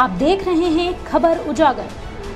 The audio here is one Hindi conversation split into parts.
आप देख रहे हैं खबर उजागर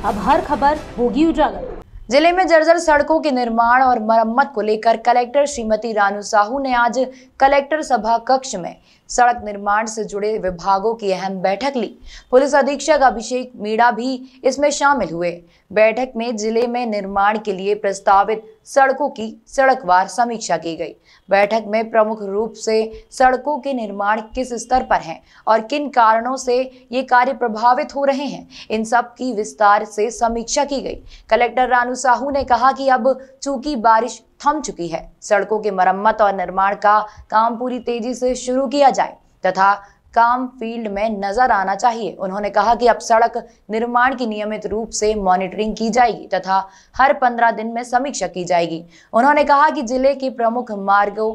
अब हर खबर होगी उजागर जिले में जर्जर सड़कों के निर्माण और मरम्मत को लेकर कलेक्टर श्रीमती रानू साहू ने आज कलेक्टर सभा कक्ष में सड़क निर्माण से जुड़े विभागों की अहम बैठक ली पुलिस अधीक्षक अभिषेक मीणा भी इसमें शामिल हुए बैठक में जिले में निर्माण के लिए प्रस्तावित सड़कों की सड़कवार समीक्षा की गई बैठक में प्रमुख रूप से सड़कों के निर्माण किस स्तर पर हैं और किन कारणों से ये कार्य प्रभावित हो रहे हैं इन सब की विस्तार से समीक्षा की गई कलेक्टर रानू साहू ने कहा कि अब चूंकि बारिश थम चुकी है सड़कों के मरम्मत और निर्माण का काम पूरी तेजी से शुरू किया जाए तथा काम फील्ड में नजर आना चाहिए उन्होंने कहा कि अब सड़क निर्माण की नियमित रूप से मॉनिटरिंग की जाएगी तथा हर पंद्रह दिन में समीक्षा की जाएगी उन्होंने कहा कि जिले के प्रमुख मार्गों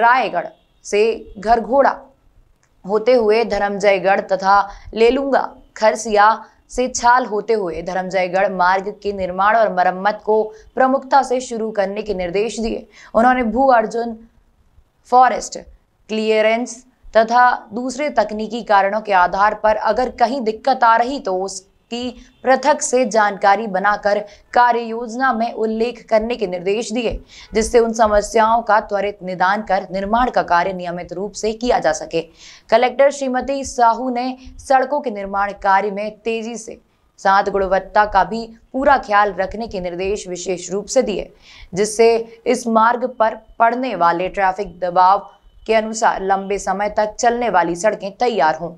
रायगढ़ से घरघोड़ा होते हुए धर्मजयगढ़ तथा लेलुंगा खरसिया से छाल होते हुए धर्मजयगढ़ मार्ग के निर्माण और मरम्मत को प्रमुखता से शुरू करने के निर्देश दिए उन्होंने भू अर्जुन फॉरेस्ट क्लियरेंस तथा दूसरे तकनीकी कारणों के आधार पर अगर कहीं दिक्कत आ रही तो उस की पृथक से जानकारी बनाकर कार्य योजना में उल्लेख करने के निर्देश दिए जिससे उन समस्याओं का त्वरित निदान कर निर्माण का कार्य नियमित रूप से किया जा सके कलेक्टर श्रीमती साहू ने सड़कों के निर्माण कार्य में तेजी से साथ गुणवत्ता का भी पूरा ख्याल रखने के निर्देश विशेष रूप से दिए जिससे इस मार्ग पर पड़ने वाले ट्रैफिक दबाव के अनुसार लंबे समय तक चलने वाली सड़कें तैयार हों